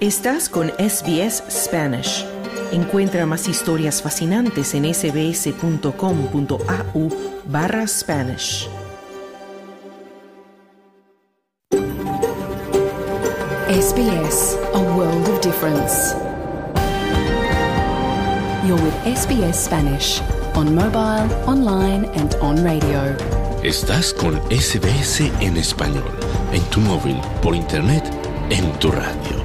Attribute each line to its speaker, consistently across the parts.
Speaker 1: Estás con SBS Spanish. Encuentra más historias fascinantes en sbs.com.au barra Spanish. SBS, a world of difference. You're with SBS Spanish on mobile, online and on radio.
Speaker 2: Estás con SBS en español, en tu móvil, por internet, en tu radio.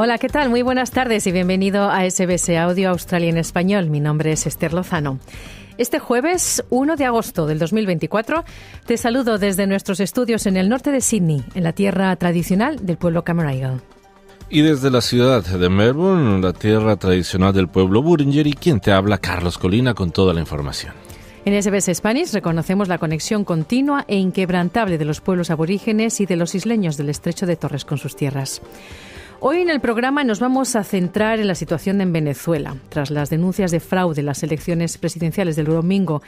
Speaker 1: Hola, ¿qué tal? Muy buenas tardes y bienvenido a SBS Audio Australia en Español. Mi nombre es Esther Lozano. Este jueves 1 de agosto del 2024 te saludo desde nuestros estudios en el norte de Sydney, en la tierra tradicional del pueblo Camaragal.
Speaker 2: Y desde la ciudad de Melbourne, la tierra tradicional del pueblo Buringer, y quien te habla, Carlos Colina, con toda la información.
Speaker 1: En SBS Spanish reconocemos la conexión continua e inquebrantable de los pueblos aborígenes y de los isleños del estrecho de Torres con sus tierras. Hoy en el programa nos vamos a centrar en la situación en Venezuela, tras las denuncias de fraude en las elecciones presidenciales del domingo,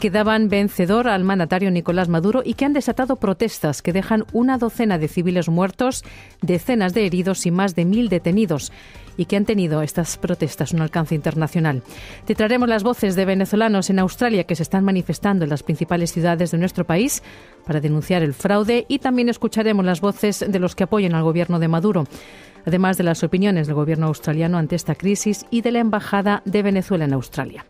Speaker 1: que daban vencedor al mandatario Nicolás Maduro y que han desatado protestas que dejan una docena de civiles muertos, decenas de heridos y más de mil detenidos y que han tenido estas protestas un alcance internacional. Te las voces de venezolanos en Australia que se están manifestando en las principales ciudades de nuestro país para denunciar el fraude y también escucharemos las voces de los que apoyan al gobierno de Maduro además de las opiniones del gobierno australiano ante esta crisis y de la Embajada de Venezuela en Australia.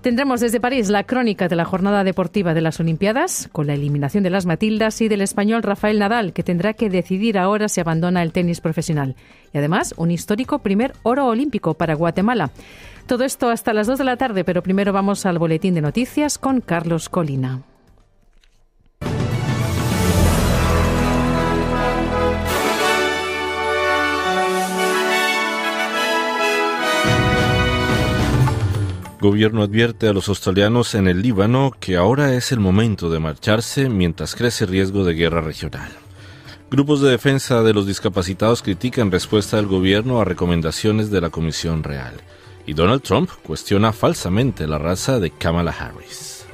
Speaker 1: Tendremos desde París la crónica de la jornada deportiva de las Olimpiadas, con la eliminación de las Matildas y del español Rafael Nadal, que tendrá que decidir ahora si abandona el tenis profesional. Y además, un histórico primer oro olímpico para Guatemala. Todo esto hasta las 2 de la tarde, pero primero vamos al boletín de noticias con Carlos Colina.
Speaker 2: Gobierno advierte a los australianos en el Líbano que ahora es el momento de marcharse mientras crece riesgo de guerra regional. Grupos de defensa de los discapacitados critican respuesta del gobierno a recomendaciones de la Comisión Real. Y Donald Trump cuestiona falsamente la raza de Kamala Harris.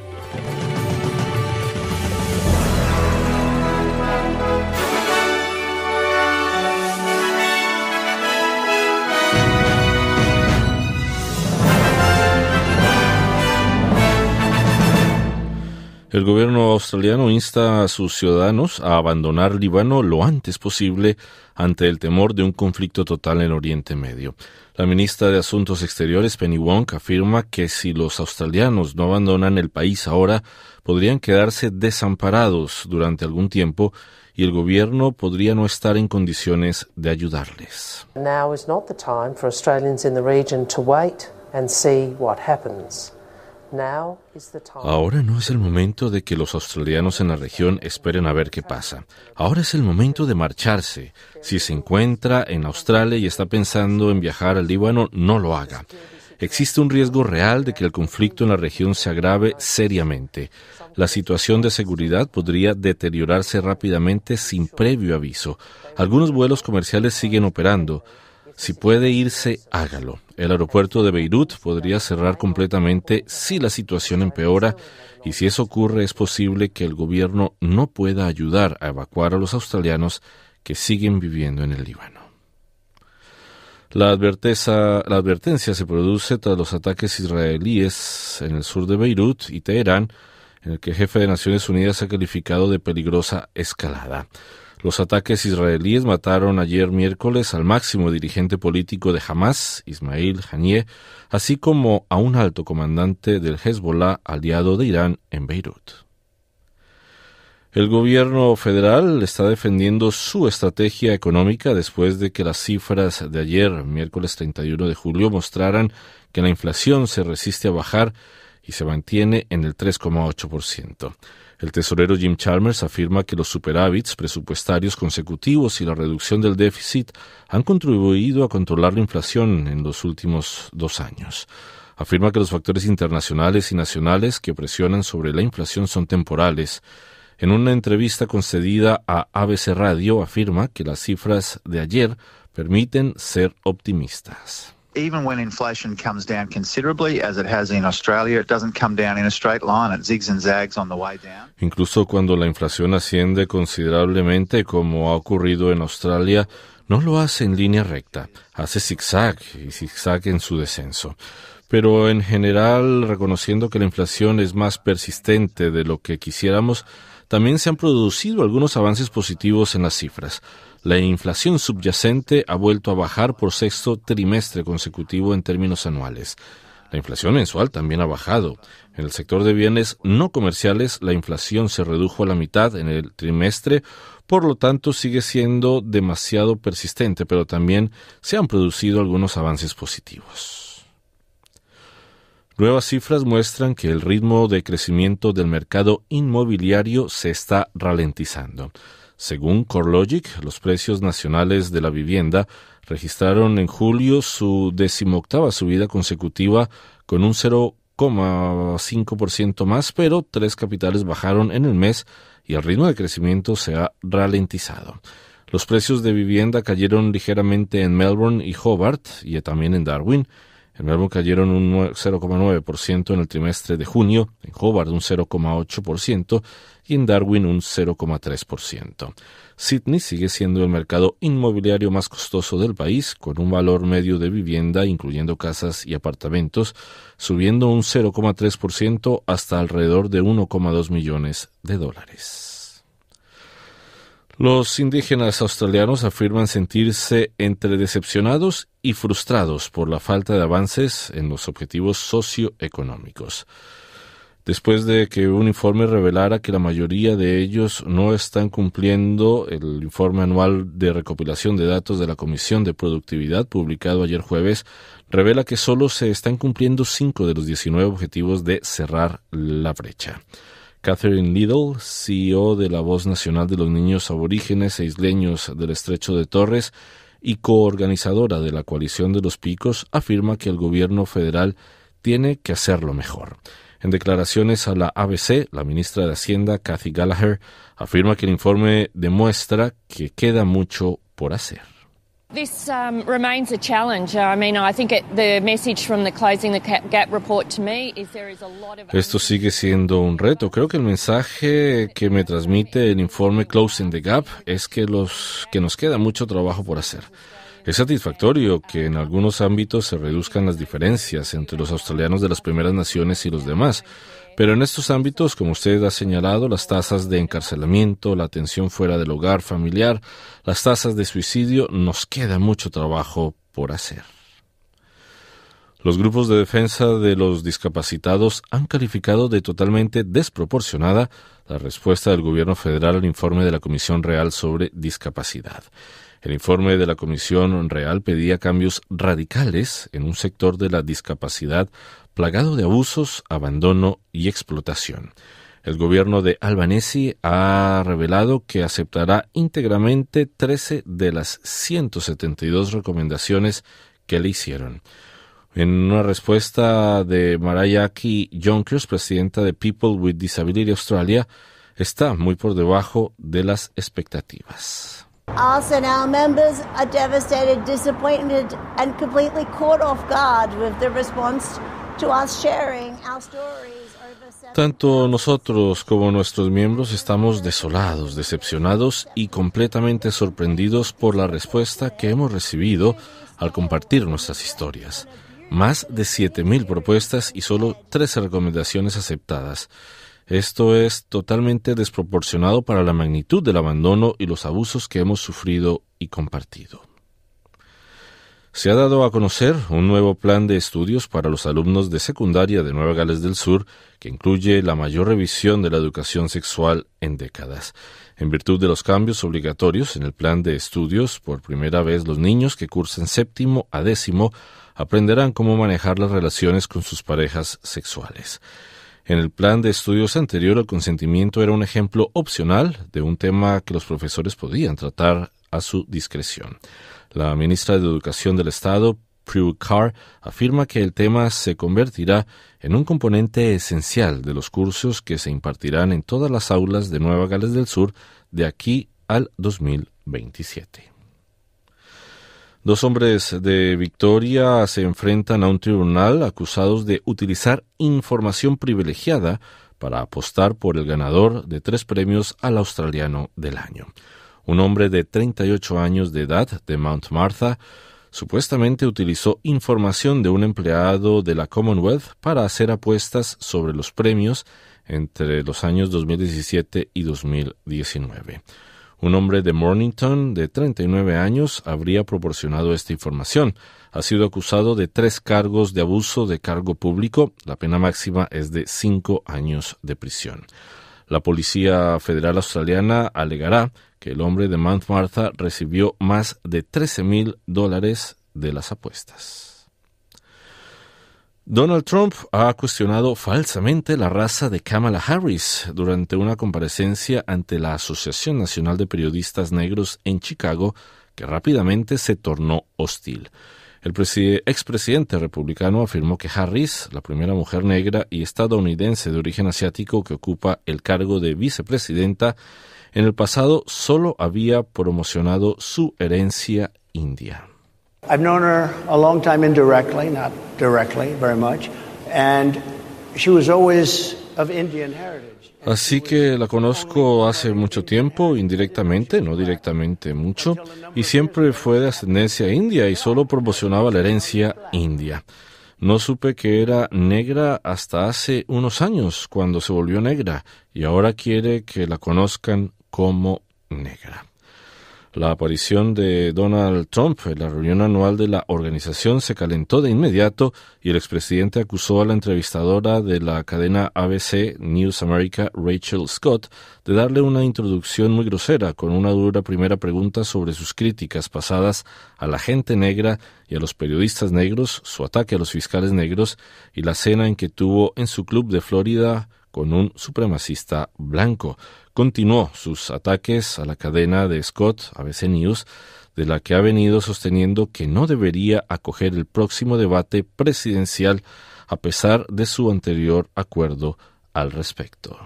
Speaker 2: El gobierno australiano insta a sus ciudadanos a abandonar Líbano lo antes posible ante el temor de un conflicto total en Oriente Medio. La ministra de Asuntos Exteriores, Penny Wong, afirma que si los australianos no abandonan el país ahora, podrían quedarse desamparados durante algún tiempo y el gobierno podría no estar en condiciones de ayudarles. Ahora no es el momento de que los australianos en la región esperen a ver qué pasa. Ahora es el momento de marcharse. Si se encuentra en Australia y está pensando en viajar al Líbano, no lo haga. Existe un riesgo real de que el conflicto en la región se agrave seriamente. La situación de seguridad podría deteriorarse rápidamente sin previo aviso. Algunos vuelos comerciales siguen operando. Si puede irse, hágalo. El aeropuerto de Beirut podría cerrar completamente si la situación empeora y si eso ocurre es posible que el gobierno no pueda ayudar a evacuar a los australianos que siguen viviendo en el Líbano. La, advertencia se produce tras los ataques israelíes en el sur de Beirut y Teherán, en el que el jefe de Naciones Unidas ha calificado de peligrosa escalada. Los ataques israelíes mataron ayer miércoles al máximo dirigente político de Hamas, Ismail Haniyeh, así como a un alto comandante del Hezbollah aliado de Irán en Beirut. El gobierno federal está defendiendo su estrategia económica después de que las cifras de ayer, miércoles 31 de julio, mostraran que la inflación se resiste a bajar y se mantiene en el 3,8%. El tesorero Jim Chalmers afirma que los superávits presupuestarios consecutivos y la reducción del déficit han contribuido a controlar la inflación en los últimos dos años. Afirma que los factores internacionales y nacionales que presionan sobre la inflación son temporales. En una entrevista concedida a ABC Radio afirma que las cifras de ayer permiten ser optimistas. Incluso cuando la inflación asciende considerablemente, como ha ocurrido en Australia, no lo hace en línea recta, hace zigzag y zigzag en su descenso. Pero en general, reconociendo que la inflación es más persistente de lo que quisiéramos, también se han producido algunos avances positivos en las cifras. La inflación subyacente ha vuelto a bajar por sexto trimestre consecutivo en términos anuales. La inflación mensual también ha bajado. En el sector de bienes no comerciales, la inflación se redujo a la mitad en el trimestre, por lo tanto sigue siendo demasiado persistente, pero también se han producido algunos avances positivos. Nuevas cifras muestran que el ritmo de crecimiento del mercado inmobiliario se está ralentizando. Según CoreLogic, los precios nacionales de la vivienda registraron en julio su decimoctava subida consecutiva con un 0,5% más, pero tres capitales bajaron en el mes y el ritmo de crecimiento se ha ralentizado. Los precios de vivienda cayeron ligeramente en Melbourne y Hobart y también en Darwin. En Melbourne cayeron un 0,9% en el trimestre de junio, en Hobart un 0,8% y en Darwin un 0,3%. Sydney sigue siendo el mercado inmobiliario más costoso del país, con un valor medio de vivienda, incluyendo casas y apartamentos, subiendo un 0,3% hasta alrededor de 1,2 millones de dólares. Los indígenas australianos afirman sentirse entre decepcionados y frustrados por la falta de avances en los objetivos socioeconómicos. Después de que un informe revelara que la mayoría de ellos no están cumpliendo el informe anual de recopilación de datos de la Comisión de Productividad publicado ayer jueves, revela que solo se están cumpliendo cinco de los 19 objetivos de cerrar la brecha. Catherine Little, CEO de la Voz Nacional de los Niños Aborígenes e Isleños del Estrecho de Torres y coorganizadora de la Coalición de los Picos, afirma que el gobierno federal tiene que hacerlo mejor. En declaraciones a la ABC, la ministra de Hacienda, Kathy Gallagher, afirma que el informe demuestra que queda mucho por hacer. Esto sigue siendo un reto. Creo que el mensaje que me transmite el informe Closing the Gap es que los que nos queda mucho trabajo por hacer. Es satisfactorio que en algunos ámbitos se reduzcan las diferencias entre los australianos de las primeras naciones y los demás pero en estos ámbitos, como usted ha señalado, las tasas de encarcelamiento, la atención fuera del hogar familiar, las tasas de suicidio, nos queda mucho trabajo por hacer. Los grupos de defensa de los discapacitados han calificado de totalmente desproporcionada la respuesta del Gobierno federal al informe de la Comisión Real sobre Discapacidad. El informe de la Comisión Real pedía cambios radicales en un sector de la discapacidad plagado de abusos, abandono y explotación. El gobierno de Albanese ha revelado que aceptará íntegramente 13 de las 172 recomendaciones que le hicieron. En una respuesta de Marayaki Jonkers, presidenta de People with Disability Australia, está muy por debajo de las expectativas. Tanto nosotros como nuestros miembros estamos desolados, decepcionados y completamente sorprendidos por la respuesta que hemos recibido al compartir nuestras historias. Más de 7.000 propuestas y solo 13 recomendaciones aceptadas. Esto es totalmente desproporcionado para la magnitud del abandono y los abusos que hemos sufrido y
Speaker 3: compartido
Speaker 2: se ha dado a conocer un nuevo plan de estudios para los alumnos de secundaria de Nueva Gales del Sur, que incluye la mayor revisión de la educación sexual en décadas. En virtud de los cambios obligatorios en el plan de estudios, por primera vez los niños que cursan séptimo a décimo aprenderán cómo manejar las relaciones con sus parejas sexuales. En el plan de estudios anterior, el consentimiento era un ejemplo opcional de un tema que los profesores podían tratar a su discreción. La ministra de Educación del Estado, Prue Carr, afirma que el tema se convertirá en un componente esencial de los cursos que se impartirán en todas las aulas de Nueva Gales del Sur de aquí al 2027. Dos hombres de Victoria se enfrentan a un tribunal acusados de utilizar información privilegiada para apostar por el ganador de tres premios al australiano del año un hombre de 38 años de edad de Mount Martha, supuestamente utilizó información de un empleado de la Commonwealth para hacer apuestas sobre los premios entre los años 2017 y 2019. Un hombre de Mornington, de 39 años, habría proporcionado esta información. Ha sido acusado de tres cargos de abuso de cargo público. La pena máxima es de cinco años de prisión. La Policía Federal Australiana alegará el hombre de Mount Martha recibió más de 13 mil dólares de las apuestas. Donald Trump ha cuestionado falsamente la raza de Kamala Harris durante una comparecencia ante la Asociación Nacional de Periodistas Negros en Chicago, que rápidamente se tornó hostil. El expresidente republicano afirmó que Harris, la primera mujer negra y estadounidense de origen asiático que ocupa el cargo de vicepresidenta, en el pasado solo había promocionado su herencia india. Así que la conozco hace mucho tiempo, indirectamente, no directamente mucho, y siempre fue de ascendencia india y solo promocionaba la herencia india. No supe que era negra hasta hace unos años, cuando se volvió negra, y ahora quiere que la conozcan como negra. La aparición de Donald Trump en la reunión anual de la organización se calentó de inmediato y el expresidente acusó a la entrevistadora de la cadena ABC News America, Rachel Scott, de darle una introducción muy grosera con una dura primera pregunta sobre sus críticas pasadas a la gente negra y a los periodistas negros, su ataque a los fiscales negros y la cena en que tuvo en su club de Florida con un supremacista blanco continuó sus ataques a la cadena de Scott, ABC News, de la que ha venido sosteniendo que no debería acoger el próximo debate presidencial a pesar de su anterior acuerdo al respecto.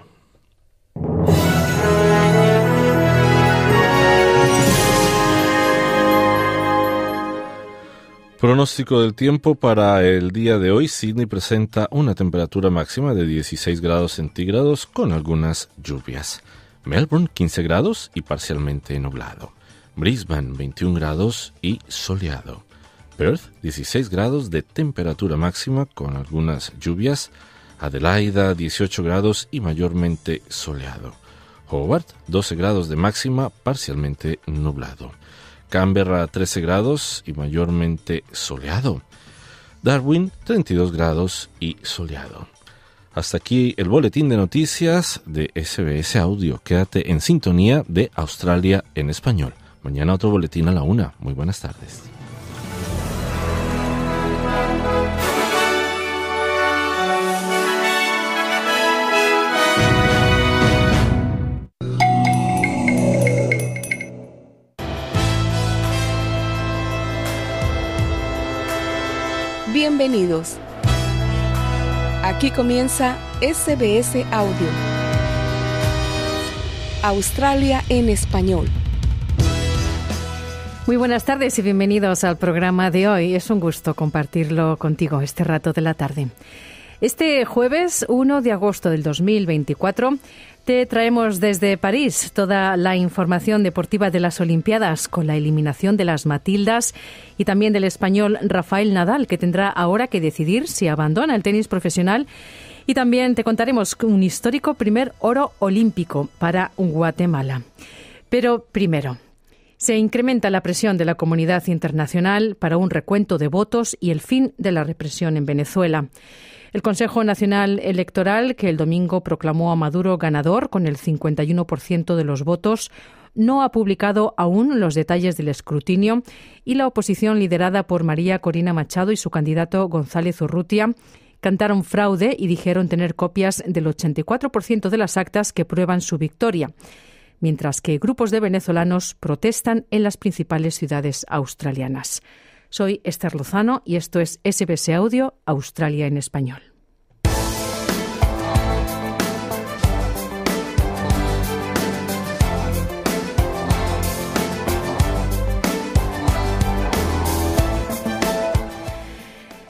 Speaker 2: Pronóstico del tiempo para el día de hoy. Sydney presenta una temperatura máxima de 16 grados centígrados con algunas lluvias. Melbourne 15 grados y parcialmente nublado. Brisbane 21 grados y soleado. Perth 16 grados de temperatura máxima con algunas lluvias. Adelaida 18 grados y mayormente soleado. Hobart 12 grados de máxima parcialmente nublado. Canberra 13 grados y mayormente soleado. Darwin 32 grados y soleado. Hasta aquí el boletín de noticias de SBS Audio. Quédate en sintonía de Australia en español. Mañana otro boletín a la una. Muy buenas tardes.
Speaker 4: Bienvenidos. Aquí comienza SBS Audio.
Speaker 1: Australia
Speaker 4: en español.
Speaker 1: Muy buenas tardes y bienvenidos al programa de hoy. Es un gusto compartirlo contigo este rato de la tarde. Este jueves 1 de agosto del 2024 te traemos desde París toda la información deportiva de las Olimpiadas con la eliminación de las Matildas y también del español Rafael Nadal, que tendrá ahora que decidir si abandona el tenis profesional. Y también te contaremos un histórico primer oro olímpico para Guatemala. Pero primero, se incrementa la presión de la comunidad internacional para un recuento de votos y el fin de la represión en Venezuela. El Consejo Nacional Electoral, que el domingo proclamó a Maduro ganador con el 51% de los votos, no ha publicado aún los detalles del escrutinio y la oposición liderada por María Corina Machado y su candidato González Urrutia cantaron fraude y dijeron tener copias del 84% de las actas que prueban su victoria, mientras que grupos de venezolanos protestan en las principales ciudades australianas. Soy Esther Lozano y esto es SBS Audio Australia en Español.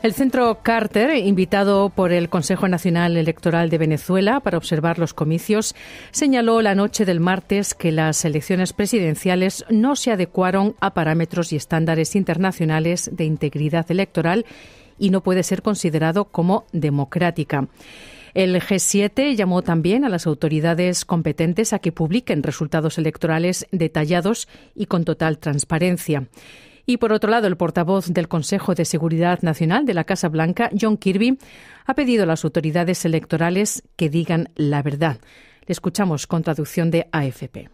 Speaker 1: El Centro Carter, invitado por el Consejo Nacional Electoral de Venezuela para observar los comicios, señaló la noche del martes que las elecciones presidenciales no se adecuaron a parámetros y estándares internacionales de integridad electoral y no puede ser considerado como democrática. El G7 llamó también a las autoridades competentes a que publiquen resultados electorales detallados y con total transparencia. Y por otro lado, el portavoz del Consejo de Seguridad Nacional de la Casa Blanca, John Kirby, ha pedido a las autoridades electorales que digan la verdad. Le escuchamos con traducción de AFP.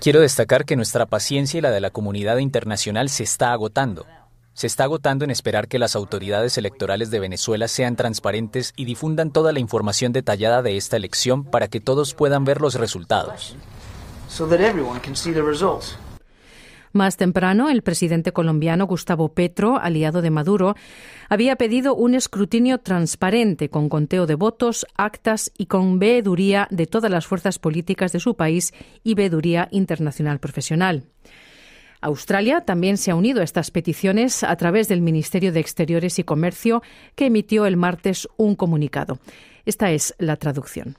Speaker 5: Quiero destacar que nuestra paciencia y la de la comunidad internacional se está agotando. Se está agotando en esperar que las autoridades electorales de Venezuela sean transparentes y difundan toda la información detallada de esta elección para que todos puedan ver los resultados.
Speaker 1: Más temprano, el presidente colombiano Gustavo Petro, aliado de Maduro, había pedido un escrutinio transparente con conteo de votos, actas y con veeduría de todas las fuerzas políticas de su país y veeduría internacional profesional. Australia también se ha unido a estas peticiones a través del Ministerio de Exteriores y Comercio, que emitió el martes un comunicado. Esta es la traducción.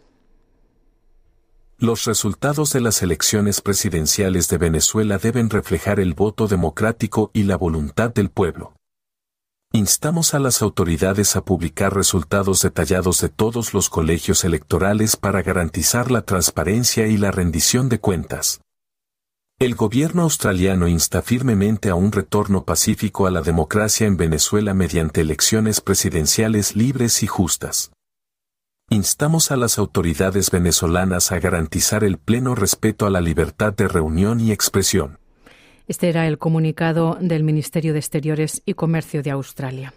Speaker 6: Los resultados de las elecciones presidenciales de Venezuela deben reflejar el voto democrático y la voluntad del pueblo. Instamos a las autoridades a publicar resultados detallados de todos los colegios electorales para garantizar la transparencia y la rendición de cuentas. El gobierno australiano insta firmemente a un retorno pacífico a la democracia en Venezuela mediante elecciones presidenciales libres y justas. Instamos a las autoridades venezolanas a garantizar el pleno respeto a la libertad de reunión y expresión.
Speaker 1: Este era el comunicado del Ministerio de Exteriores y Comercio de Australia.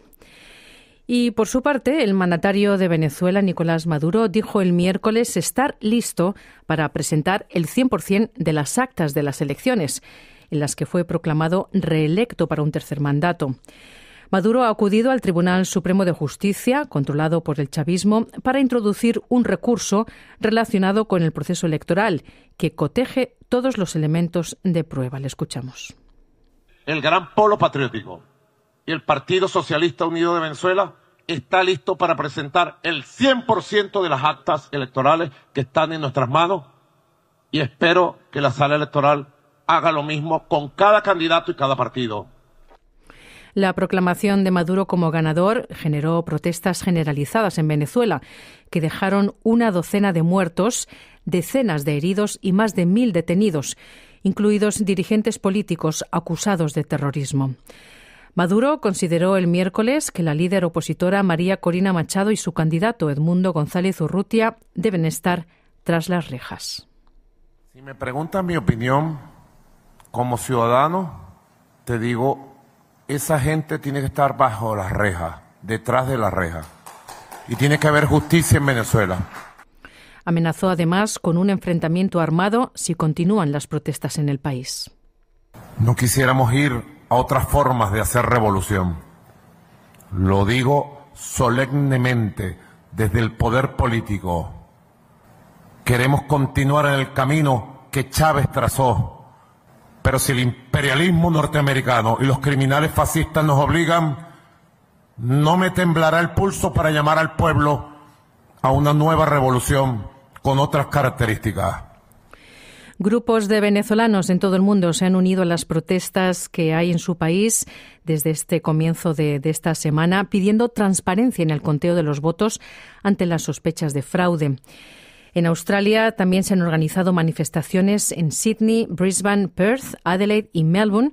Speaker 1: Y por su parte, el mandatario de Venezuela, Nicolás Maduro, dijo el miércoles estar listo para presentar el 100% de las actas de las elecciones, en las que fue proclamado reelecto para un tercer mandato. Maduro ha acudido al Tribunal Supremo de Justicia, controlado por el chavismo, para introducir un recurso relacionado con el proceso electoral que coteje todos los elementos de prueba. Le escuchamos.
Speaker 6: El gran polo patriótico y el Partido Socialista Unido de Venezuela está listo para presentar el 100% de las actas electorales que están en nuestras manos y espero que la sala electoral haga lo mismo con cada candidato y cada partido.
Speaker 1: La proclamación de Maduro como ganador generó protestas generalizadas en Venezuela, que dejaron una docena de muertos, decenas de heridos y más de mil detenidos, incluidos dirigentes políticos acusados de terrorismo. Maduro consideró el miércoles que la líder opositora María Corina Machado y su candidato Edmundo González Urrutia deben estar tras las rejas.
Speaker 6: Si me preguntas mi opinión como ciudadano, te digo esa gente tiene que estar bajo las rejas, detrás de las rejas. Y tiene que haber justicia en Venezuela.
Speaker 1: Amenazó además con un enfrentamiento armado si continúan las protestas en el país.
Speaker 6: No quisiéramos ir a otras formas de hacer revolución. Lo digo solemnemente desde el poder político. Queremos continuar en el camino que Chávez trazó pero si el imperialismo norteamericano y los criminales fascistas nos obligan, no me temblará el pulso para llamar al pueblo a una nueva revolución con otras características.
Speaker 1: Grupos de venezolanos en todo el mundo se han unido a las protestas que hay en su país desde este comienzo de, esta semana, pidiendo transparencia en el conteo de los votos ante las sospechas de fraude. En Australia también se han organizado manifestaciones en Sydney, Brisbane, Perth, Adelaide y Melbourne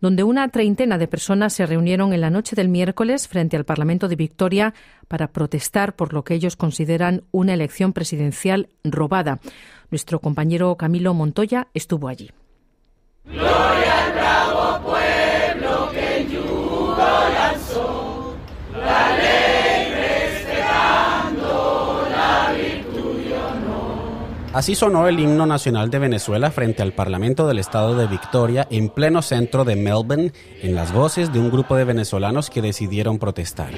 Speaker 1: donde una treintena de personas se reunieron en la noche del miércoles frente al Parlamento de Victoria para protestar por lo que ellos consideran una elección presidencial robada. Nuestro compañero Camilo Montoya estuvo allí.
Speaker 6: Pues.
Speaker 3: Así sonó el himno nacional de Venezuela frente al Parlamento del Estado de Victoria en pleno centro de Melbourne, en las voces de un grupo de venezolanos que decidieron protestar.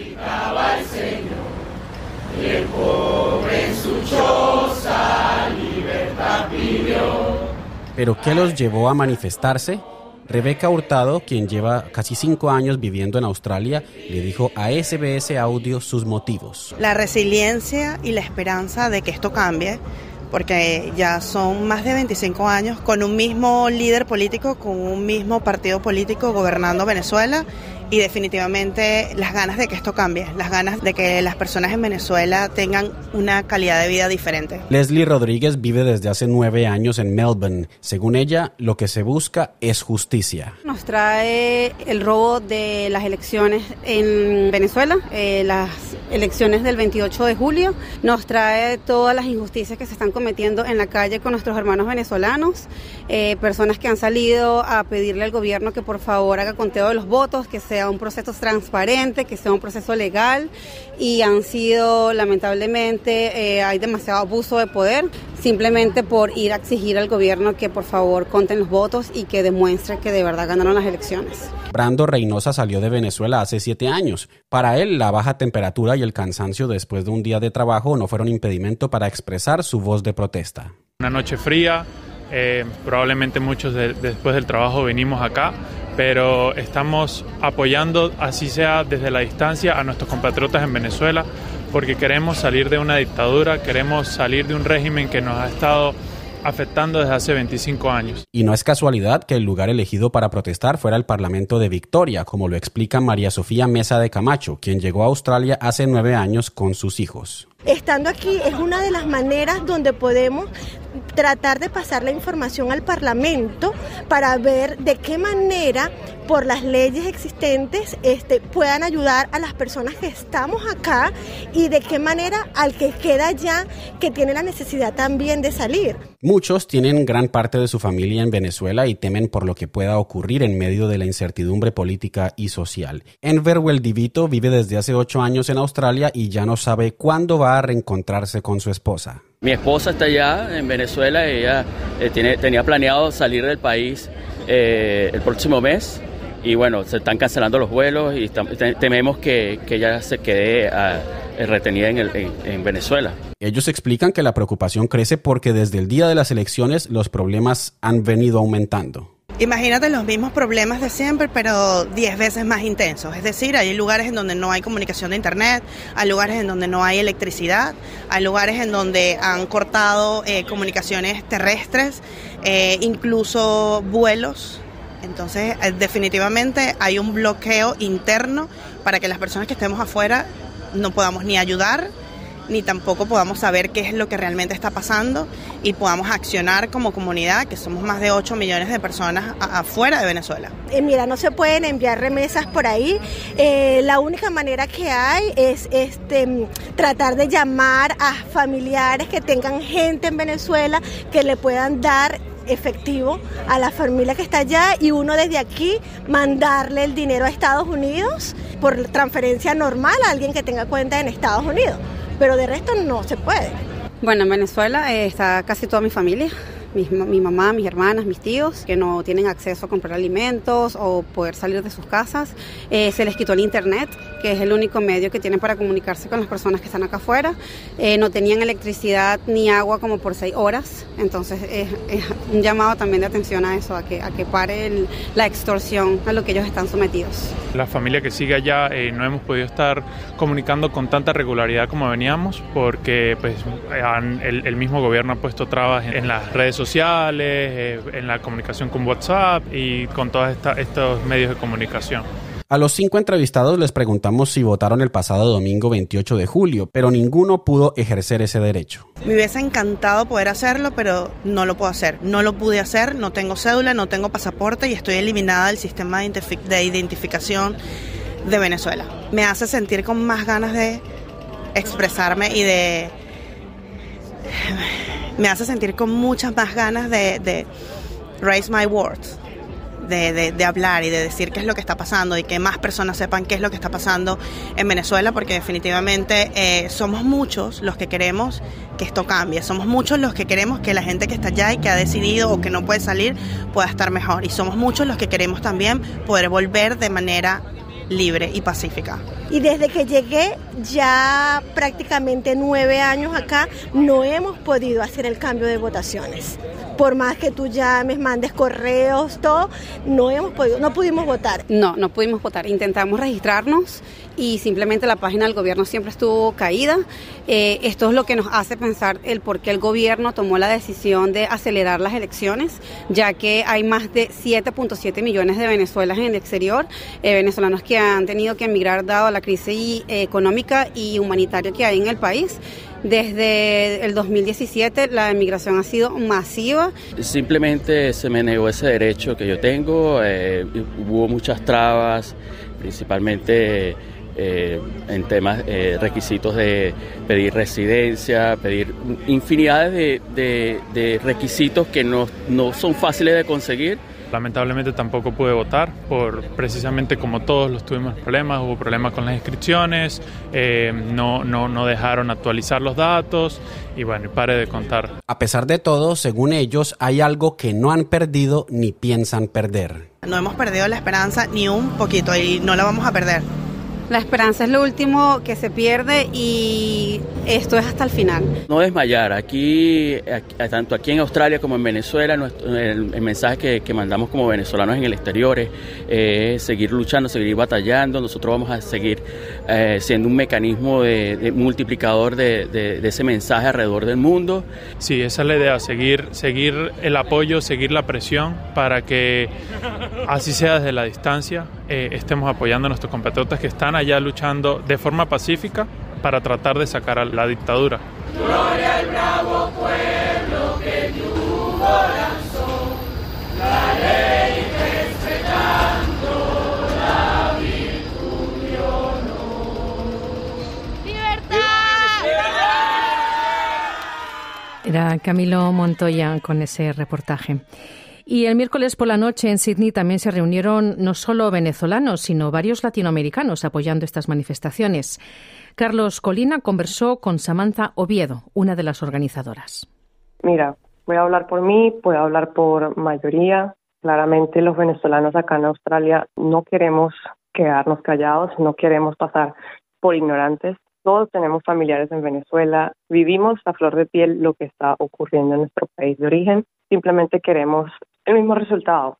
Speaker 3: Pero ¿qué los llevó a manifestarse? Rebeca Hurtado, quien lleva casi cinco años viviendo en Australia, le dijo a SBS Audio sus motivos.
Speaker 4: La resiliencia y la esperanza de que esto cambie porque ya son más de 25 años con un mismo líder político, con un mismo partido político gobernando Venezuela y definitivamente las ganas de que esto cambie, las ganas de que las personas en Venezuela tengan una calidad de vida diferente.
Speaker 3: Leslie Rodríguez vive desde hace nueve años en Melbourne. Según ella, lo que se busca es justicia.
Speaker 4: Nos
Speaker 7: trae el robo de las elecciones en Venezuela, eh, las elecciones del 28 de julio, nos trae todas las injusticias que se están cometiendo en la calle con nuestros hermanos venezolanos, eh, personas que han salido a pedirle al gobierno que por favor haga conteo de los votos, que se sea un proceso transparente, que sea un proceso legal y han sido, lamentablemente, eh, hay demasiado abuso de poder simplemente por ir a exigir al gobierno que por favor conten los votos y que demuestre que de verdad ganaron las elecciones.
Speaker 3: Brando Reynosa salió de Venezuela hace siete años. Para él, la baja temperatura y el cansancio después de un día de trabajo no fueron impedimento para expresar su voz de protesta.
Speaker 8: Una noche fría, eh, probablemente muchos después del trabajo venimos acá pero estamos apoyando, así sea desde la distancia, a nuestros compatriotas en Venezuela, porque queremos salir de una dictadura, queremos salir de un régimen que nos ha estado afectando desde hace 25 años.
Speaker 3: Y no es casualidad que el lugar elegido para protestar fuera el Parlamento de Victoria, como lo explica María Sofía Mesa de Camacho, quien llegó a Australia hace nueve años con sus hijos.
Speaker 9: Estando aquí es una de las maneras donde podemos tratar de pasar la información al Parlamento para ver de qué manera por las leyes existentes este, puedan ayudar a las personas que estamos acá y de qué manera al que queda ya que tiene la necesidad también de salir.
Speaker 3: Muchos tienen gran parte de su familia en Venezuela y temen por lo que pueda ocurrir en medio de la incertidumbre política y social. Enver Weldivito vive desde hace ocho años en Australia y ya no sabe cuándo va a reencontrarse con su esposa.
Speaker 5: Mi esposa está allá en Venezuela, ella eh, tenía planeado salir del país eh, el próximo mes y bueno, se están cancelando los vuelos y tememos que, ella se quede ah, eh, retenida en Venezuela.
Speaker 3: Ellos explican que la preocupación crece porque desde el día de las elecciones los problemas han venido aumentando.
Speaker 4: Imagínate los mismos problemas de siempre, pero 10 veces más intensos. Es decir, hay lugares en donde no hay comunicación de Internet, hay lugares en donde no hay electricidad, hay lugares en donde han cortado eh, comunicaciones terrestres, eh, incluso vuelos. Entonces, eh, definitivamente hay un bloqueo interno para que las personas que estemos afuera no podamos ni ayudar ni tampoco podamos saber qué es lo que realmente está pasando y podamos accionar como comunidad, que somos más de 8 millones de personas afuera de Venezuela. Eh,
Speaker 9: mira, no se pueden enviar remesas por ahí. Eh, la única manera que hay es este, tratar de llamar a familiares que tengan gente en Venezuela que le puedan dar efectivo a la familia que está allá y uno desde aquí mandarle el dinero a Estados Unidos por transferencia normal a alguien que tenga cuenta en Estados Unidos pero de resto no se puede.
Speaker 7: Bueno, en Venezuela eh, está casi toda mi familia mi, mi mamá, mis hermanas, mis tíos, que no tienen acceso a comprar alimentos o poder salir de sus casas. Eh, se les quitó el internet, que es el único medio que tienen para comunicarse con las personas que están acá afuera. Eh, no tenían electricidad ni agua como por seis horas. Entonces es, un llamado también de atención a eso, a que, a que pare la extorsión a lo que ellos están sometidos.
Speaker 8: La familia que sigue allá eh, no hemos podido estar comunicando con tanta regularidad como veníamos porque pues, el, mismo gobierno ha puesto trabas en, en las redes sociales sociales, eh, en la comunicación con WhatsApp y con todos estos medios de comunicación.
Speaker 3: A los cinco entrevistados les preguntamos si votaron el pasado domingo 28 de julio, pero ninguno pudo ejercer ese derecho.
Speaker 4: Me hubiese encantado poder hacerlo, pero no lo puedo hacer. No lo pude hacer, no tengo cédula, no tengo pasaporte y estoy eliminada del sistema de, de identificación de Venezuela. Me hace sentir con más ganas de expresarme y de me hace sentir con muchas más ganas de, raise my words. De, hablar y de decir qué es lo que está pasando y que más personas sepan qué es lo que está pasando en Venezuela, porque definitivamente eh, somos muchos los que queremos que esto cambie, somos muchos los que queremos que la gente que está allá y que ha decidido o que no puede salir pueda estar mejor, y somos muchos los que queremos también poder volver de manera libre y pacífica.
Speaker 9: Y desde que llegué, ya prácticamente nueve años acá, no hemos podido hacer el cambio de votaciones por más que tú llames, mandes correos, todo, no hemos podido, no
Speaker 7: pudimos votar. No, no pudimos votar. Intentamos registrarnos y simplemente la página del gobierno siempre estuvo caída. Eh, esto es lo que nos hace pensar el por qué el gobierno tomó la decisión de acelerar las elecciones, ya que hay más de 7.7 millones de venezolanos en el exterior, eh, venezolanos que han tenido que emigrar dado la crisis económica y humanitaria que hay en el país. Desde el 2017 la emigración ha sido masiva.
Speaker 5: Simplemente se me negó ese derecho que yo tengo, eh, hubo muchas trabas, principalmente... Eh, en temas, eh, requisitos de pedir residencia, pedir infinidades de,
Speaker 8: requisitos que no son fáciles de conseguir Lamentablemente tampoco pude votar por precisamente como todos los tuvimos problemas, hubo problemas con las inscripciones, eh, no, no, no dejaron actualizar los datos y bueno, pare de contar.
Speaker 3: A pesar de todo, según ellos, hay algo que no han perdido ni piensan perder.
Speaker 8: No hemos perdido la
Speaker 4: esperanza ni un poquito y no la vamos a perder. La esperanza es lo último que se pierde
Speaker 7: y esto es hasta el final.
Speaker 5: No desmayar, aquí, tanto aquí en Australia como en Venezuela, el, mensaje que, mandamos como venezolanos en el exterior es eh, seguir luchando, seguir batallando, nosotros vamos a seguir eh, siendo un mecanismo
Speaker 8: de, multiplicador de, ese mensaje alrededor del mundo. Sí, esa es la idea, seguir, seguir el apoyo, seguir la presión para que así sea desde la distancia eh, estemos apoyando a nuestros compatriotas que están allá luchando de forma pacífica para tratar de sacar a la dictadura.
Speaker 5: Gloria al bravo pueblo que la ley la virtud ¡Libertad!
Speaker 1: Era Camilo Montoya con ese reportaje. Y el miércoles por la noche en Sydney también se reunieron no solo venezolanos, sino varios latinoamericanos apoyando estas manifestaciones. Carlos Colina conversó con Samantha Oviedo, una de las organizadoras.
Speaker 10: Mira, voy a hablar por mí, voy a hablar por mayoría. Claramente los venezolanos acá en Australia no queremos quedarnos callados, no queremos pasar por ignorantes. Todos tenemos familiares en Venezuela, vivimos a flor de piel lo que está ocurriendo en nuestro país de origen. Simplemente queremos el mismo resultado,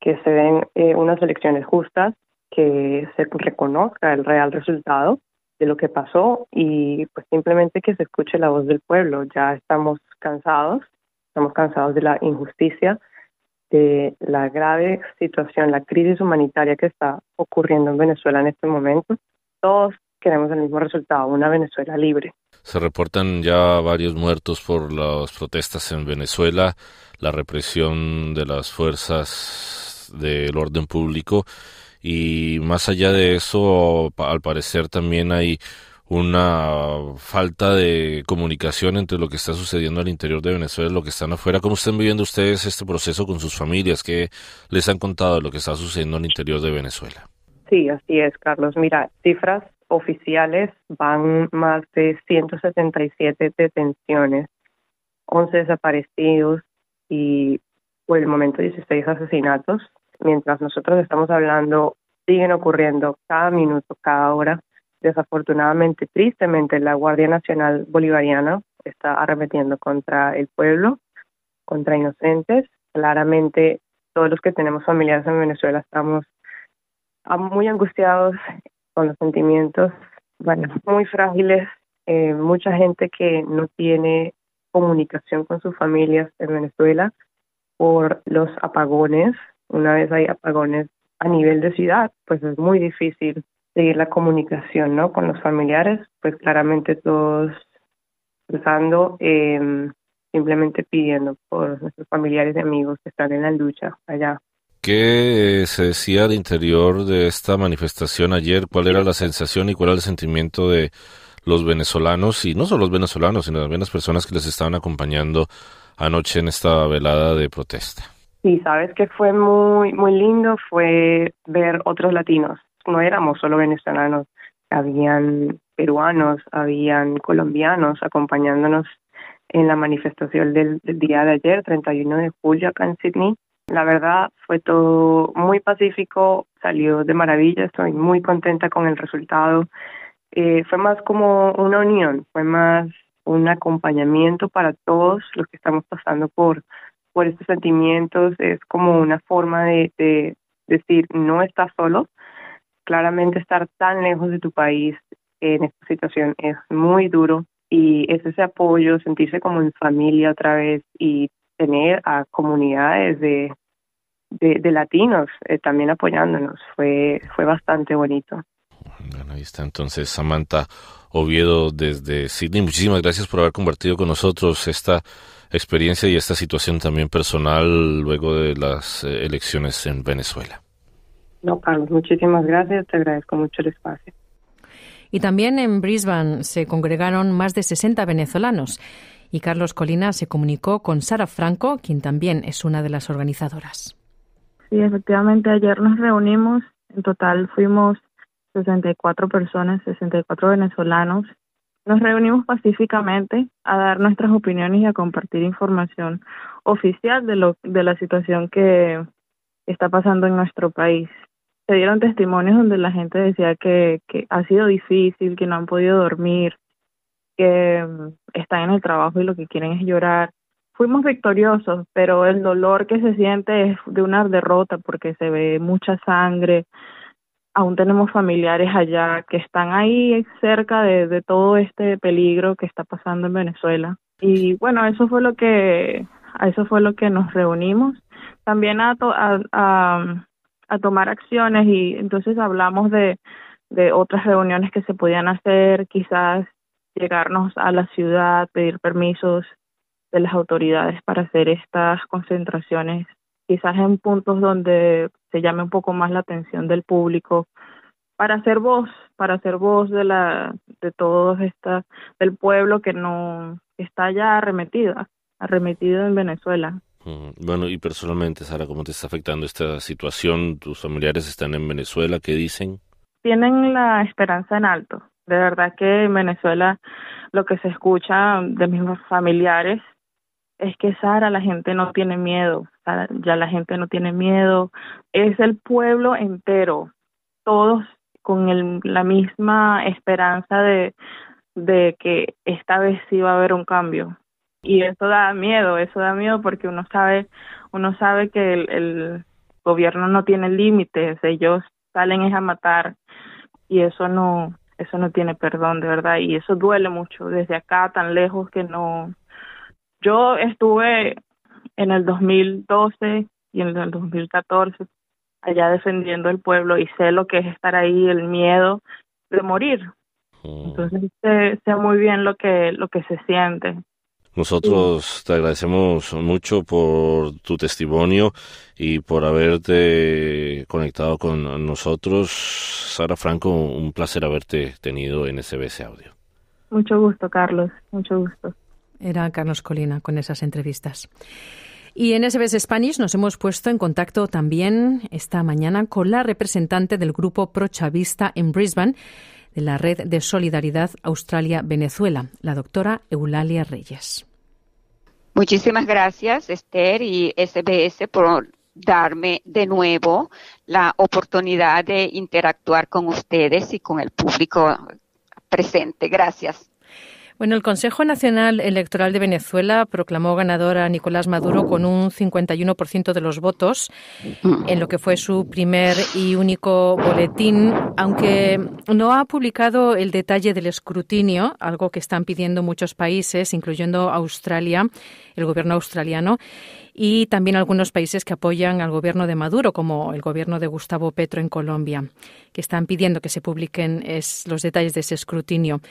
Speaker 10: que se den eh, unas elecciones justas, que se reconozca el real resultado de lo que pasó y pues simplemente que se escuche la voz del pueblo. Ya estamos cansados, estamos cansados de la injusticia, de la grave situación, la crisis humanitaria que está ocurriendo en Venezuela en este momento. Todos queremos el mismo resultado, una Venezuela libre.
Speaker 2: Se reportan ya varios muertos por las protestas en Venezuela, la represión de las fuerzas del orden público y más allá de eso, al parecer también hay una falta de comunicación entre lo que está sucediendo al interior de Venezuela y lo que están afuera. ¿Cómo están viviendo ustedes este proceso con sus familias? ¿Qué les han contado de lo que está sucediendo al interior de Venezuela?
Speaker 10: Sí, así es, Carlos. Mira, cifras oficiales van más de 177 detenciones, 11 desaparecidos y por el momento 16 asesinatos. Mientras nosotros estamos hablando, siguen ocurriendo cada minuto, cada hora. Desafortunadamente, tristemente, la Guardia Nacional Bolivariana está arremetiendo contra el pueblo, contra inocentes. Claramente, todos los que tenemos familiares en Venezuela estamos muy angustiados con los sentimientos, bueno, muy frágiles. Eh, mucha gente que no tiene comunicación con sus familias en Venezuela por los apagones. Una vez hay apagones a nivel de ciudad, pues es muy difícil seguir la comunicación, ¿no? Con los familiares, pues claramente todos usando, em, simplemente pidiendo por nuestros familiares y amigos que están en la lucha allá
Speaker 2: ¿Qué eh, se decía al interior de esta manifestación ayer? ¿Cuál era la sensación y cuál era el sentimiento de los venezolanos? Y no solo los venezolanos, sino también las personas que les estaban acompañando anoche en esta velada de protesta.
Speaker 10: Sí, sabes que fue muy, muy lindo, fue ver otros latinos. No éramos solo venezolanos, habían peruanos, habían colombianos acompañándonos en la manifestación del, del día de ayer, 31 de julio, acá en Sydney la verdad fue todo muy pacífico, salió de maravilla, estoy muy contenta con el resultado. Eh, fue más como una unión, fue más un acompañamiento para todos los que estamos pasando por, por estos sentimientos. Es como una forma de, de decir, no estás solo. Claramente estar tan lejos de tu país en esta situación es muy duro y es ese apoyo, sentirse como en familia otra vez y tener a comunidades de, latinos eh, también apoyándonos. Fue, fue bastante bonito.
Speaker 2: Bueno, ahí está entonces Samantha Oviedo desde Sydney. Muchísimas gracias por haber compartido con nosotros esta experiencia y esta situación también personal luego de las eh, elecciones en Venezuela.
Speaker 10: No, Carlos, muchísimas gracias. Te agradezco mucho el espacio.
Speaker 1: Y también en Brisbane se congregaron más de 60 venezolanos y Carlos Colina se comunicó con Sara Franco, quien también es una de las organizadoras.
Speaker 11: Sí, efectivamente, ayer nos reunimos, en total fuimos 64 personas, 64 venezolanos. Nos reunimos pacíficamente a dar nuestras opiniones y a compartir información oficial de, lo, de la situación que está pasando en nuestro país. Se dieron testimonios donde la gente decía que, que ha sido difícil, que no han podido dormir, que em, están en el trabajo y lo que quieren es llorar. Fuimos victoriosos, pero el dolor que se siente es de una derrota porque se ve mucha sangre. Aún tenemos familiares allá que están ahí cerca de, todo este peligro que está pasando en Venezuela. Y bueno, eso fue lo que eso fue lo que nos reunimos. También a, a, tomar acciones y entonces hablamos de, de otras reuniones que se podían hacer, quizás llegarnos a la ciudad, pedir permisos de las autoridades para hacer estas concentraciones, quizás en puntos donde se llame un poco más la atención del público, para hacer voz, para ser voz de la de todos esta del pueblo que no está ya arremetida, arremetido en Venezuela.
Speaker 2: Bueno, y personalmente, Sara, ¿cómo te está afectando esta situación? ¿Tus familiares están en Venezuela? ¿Qué dicen?
Speaker 11: Tienen la esperanza en alto. De verdad que en Venezuela lo que se escucha de mis familiares es que Sara, la gente no tiene miedo, ya la gente no tiene miedo, es el pueblo entero, todos con la misma esperanza de, que esta vez sí va a haber un cambio. Y eso da miedo, eso da miedo porque uno sabe, uno sabe que el, el gobierno no tiene límites, ellos salen es a matar y eso no, eso no tiene perdón, de verdad, y eso duele mucho desde acá, tan lejos que no. Yo estuve en el 2012 y en el 2014 allá defendiendo el pueblo y sé lo que es estar ahí, el miedo de morir. Mm. Entonces sé, muy bien lo que, lo que se siente.
Speaker 2: Nosotros te agradecemos mucho por tu testimonio y por haberte conectado con nosotros. Sara Franco, un placer haberte tenido en SBS Audio.
Speaker 1: Mucho gusto, Carlos. Mucho gusto. Era Carlos Colina con esas entrevistas. Y en SBS Spanish nos hemos puesto en contacto también esta mañana con la representante del grupo prochavista en Brisbane de la Red de Solidaridad Australia-Venezuela, la doctora Eulalia Reyes.
Speaker 12: Muchísimas gracias, Esther y SBS, por darme de nuevo la oportunidad de interactuar con ustedes y con el público presente.
Speaker 1: Gracias. Bueno, el Consejo Nacional Electoral de Venezuela proclamó ganador a Nicolás Maduro con un 51% de los votos en lo que fue su primer y único boletín, aunque no ha publicado el detalle del escrutinio, algo que están pidiendo muchos países, incluyendo Australia, el gobierno australiano y también algunos países que apoyan al gobierno de Maduro, como el gobierno de Gustavo Petro en Colombia, que están pidiendo que se publiquen los detalles de ese escrutinio.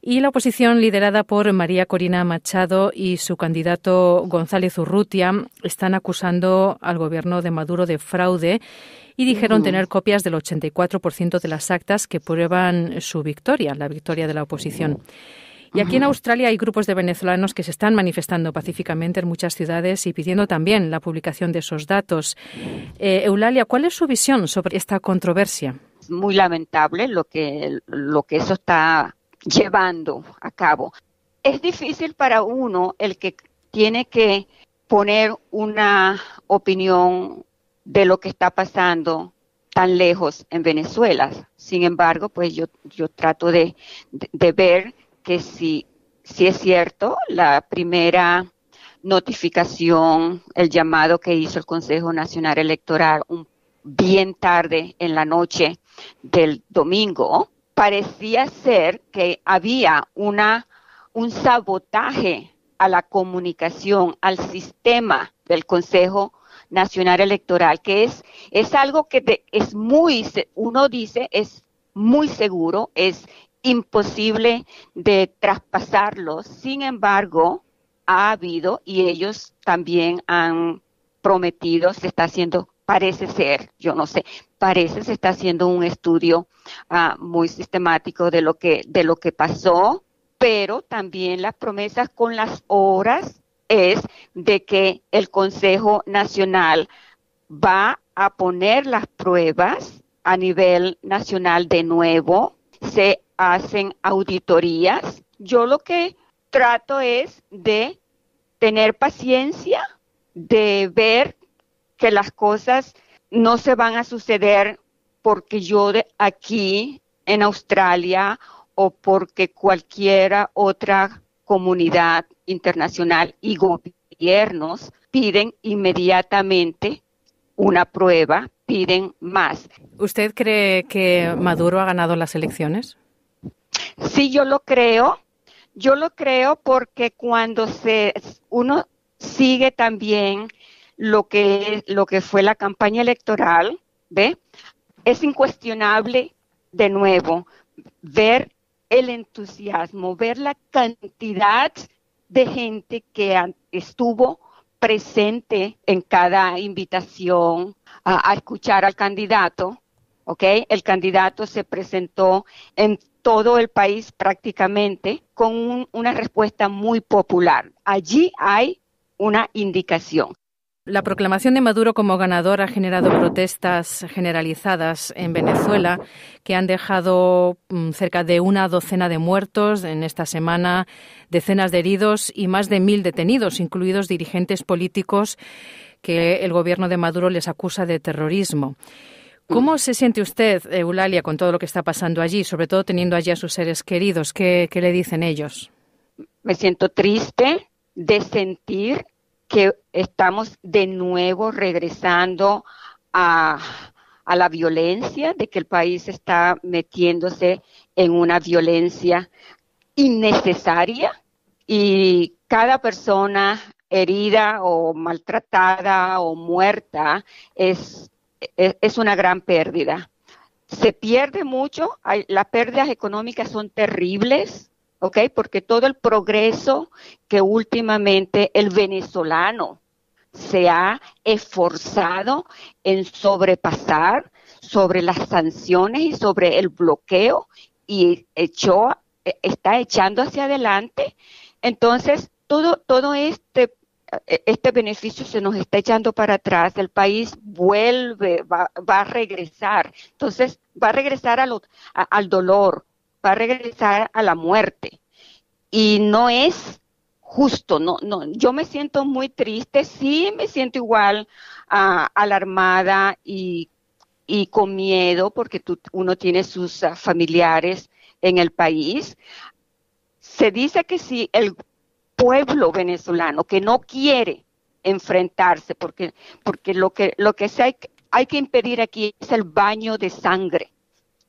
Speaker 1: Y la oposición liderada por María Corina Machado y su candidato González Urrutia están acusando al gobierno de Maduro de fraude y dijeron tener copias del 84% de las actas que prueban su victoria, la victoria de la oposición. Y aquí en Australia hay grupos de venezolanos que se están manifestando pacíficamente en muchas ciudades y pidiendo también la publicación de esos datos. Eh, Eulalia, ¿cuál es su visión sobre esta controversia?
Speaker 12: Es muy lamentable lo que, lo que eso está llevando a cabo. Es difícil para uno el que tiene que poner una opinión de lo que está pasando tan lejos en Venezuela. Sin embargo, pues yo, yo trato de, de ver que si, es cierto, la primera notificación, el llamado que hizo el Consejo Nacional Electoral bien tarde en la noche del domingo, parecía ser que había una, un sabotaje a la comunicación, al sistema del Consejo Nacional Electoral, que es, es algo que es muy, uno dice, es muy seguro, es imposible de traspasarlo. Sin embargo, ha habido y ellos también han prometido, se está haciendo, parece ser, yo no sé, parece se está haciendo un estudio ah, muy sistemático de lo que de lo que pasó, pero también las promesas con las horas es de que el Consejo Nacional va a poner las pruebas a nivel nacional de nuevo se hacen auditorías. Yo lo que trato es de tener paciencia, de ver que las cosas no se van a suceder porque yo de aquí en Australia o porque cualquiera otra comunidad internacional y gobiernos piden inmediatamente una prueba, piden más.
Speaker 1: ¿Usted cree que Maduro ha ganado las elecciones? Sí, yo lo creo.
Speaker 12: Yo lo creo porque cuando se uno sigue también lo que fue la campaña electoral, ¿ve? Es incuestionable de nuevo ver el entusiasmo, ver la cantidad de gente que estuvo presente en cada invitación a escuchar al candidato el candidato se presentó en todo el país prácticamente con una respuesta muy popular. Allí hay una indicación.
Speaker 1: La proclamación de Maduro como ganador ha generado protestas generalizadas en Venezuela que han dejado mm, cerca de una docena de muertos en esta semana, decenas de heridos y más de mil detenidos, incluidos dirigentes políticos que el gobierno de Maduro les acusa de terrorismo. ¿Cómo mm. se siente usted, Eulalia, con todo lo que está pasando allí, sobre todo teniendo allí a sus seres queridos? ¿Qué, le dicen ellos? Me siento triste de sentir que
Speaker 12: estamos de nuevo regresando a, a la violencia, de que el país está metiéndose en una violencia innecesaria y cada persona herida o maltratada o muerta es es una gran pérdida. Se pierde mucho, las pérdidas económicas son terribles, ¿ok? Porque todo el progreso que últimamente el venezolano se ha esforzado en sobrepasar sobre las sanciones y sobre el bloqueo y echó, eh, está echando hacia adelante. Entonces, todo, todo este e, este beneficio se nos está echando para atrás, el país vuelve, va, a regresar. Entonces, va a regresar al dolor, va a regresar a la muerte. Y no es justo, no, no, yo me siento muy triste, sí me siento igual ah, alarmada y, con miedo porque uno tiene sus ah, familiares en el país. Se dice que si el pueblo venezolano que no quiere enfrentarse, porque, porque lo que, lo que se hay, hay que impedir aquí es el baño de sangre,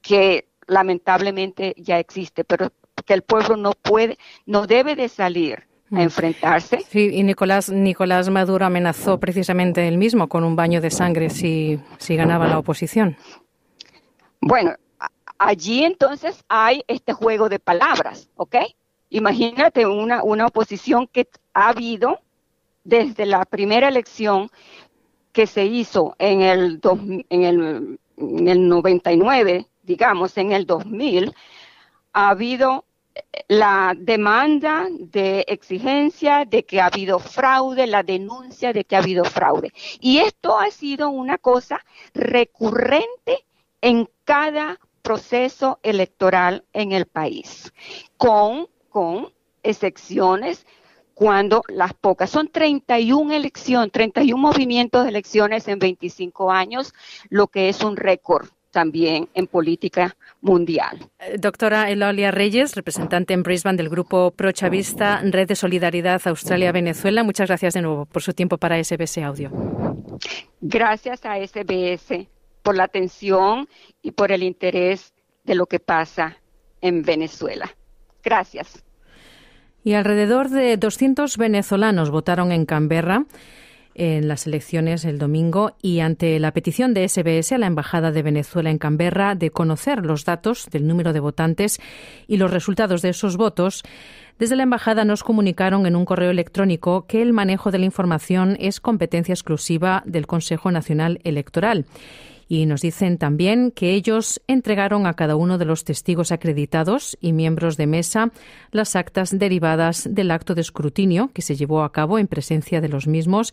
Speaker 12: que lamentablemente ya existe, pero que el pueblo no
Speaker 1: puede, no debe de salir a mm. enfrentarse. Sí, y Nicolás, Nicolás Maduro amenazó precisamente él mismo con un baño de sangre si, si ganaba la oposición. Bueno,
Speaker 12: allí entonces hay este juego de palabras, ¿ok? Imagínate una, oposición que ha habido desde la primera elección que se hizo en el, en el 99, digamos, en el 2000, ha habido eh, la demanda de exigencia de que ha habido fraude, la denuncia de que ha habido fraude. Y esto ha sido una cosa recurrente en cada proceso electoral en el país, con con excepciones cuando las pocas. Son 31 elecciones, 31 movimientos de elecciones en 25 años, lo que es un récord también en política mundial.
Speaker 1: Eh, doctora Elolia Reyes, representante en Brisbane del grupo Prochavista, Red de Solidaridad Australia-Venezuela, muchas gracias de nuevo por su tiempo para SBS Audio.
Speaker 12: Gracias a SBS por la atención y por el interés de lo que pasa en Venezuela. Gracias.
Speaker 1: Y alrededor de 200 venezolanos votaron en Canberra en las elecciones el domingo y ante la petición de SBS a la Embajada de Venezuela en Canberra de conocer los datos del número de votantes y los resultados de esos votos, desde la Embajada nos comunicaron en un correo electrónico que el manejo de la información es competencia exclusiva del Consejo Nacional Electoral y nos dicen también que ellos entregaron a cada uno de los testigos acreditados y miembros de mesa las actas derivadas del acto de escrutinio que se llevó a cabo en presencia de los mismos